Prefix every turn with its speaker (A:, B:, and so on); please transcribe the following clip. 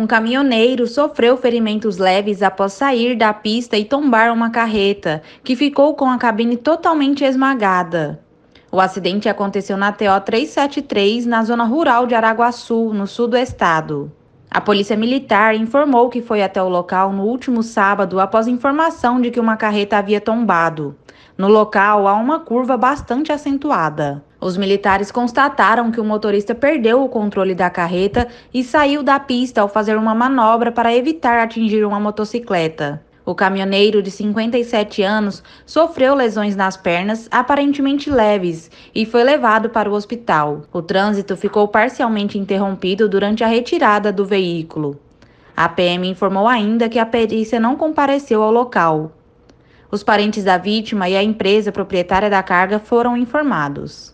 A: Um caminhoneiro sofreu ferimentos leves após sair da pista e tombar uma carreta, que ficou com a cabine totalmente esmagada. O acidente aconteceu na TO 373, na zona rural de Araguaçu, no sul do estado. A Polícia Militar informou que foi até o local no último sábado após informação de que uma carreta havia tombado. No local há uma curva bastante acentuada. Os militares constataram que o motorista perdeu o controle da carreta e saiu da pista ao fazer uma manobra para evitar atingir uma motocicleta. O caminhoneiro de 57 anos sofreu lesões nas pernas, aparentemente leves, e foi levado para o hospital. O trânsito ficou parcialmente interrompido durante a retirada do veículo. A PM informou ainda que a perícia não compareceu ao local. Os parentes da vítima e a empresa proprietária da carga foram informados.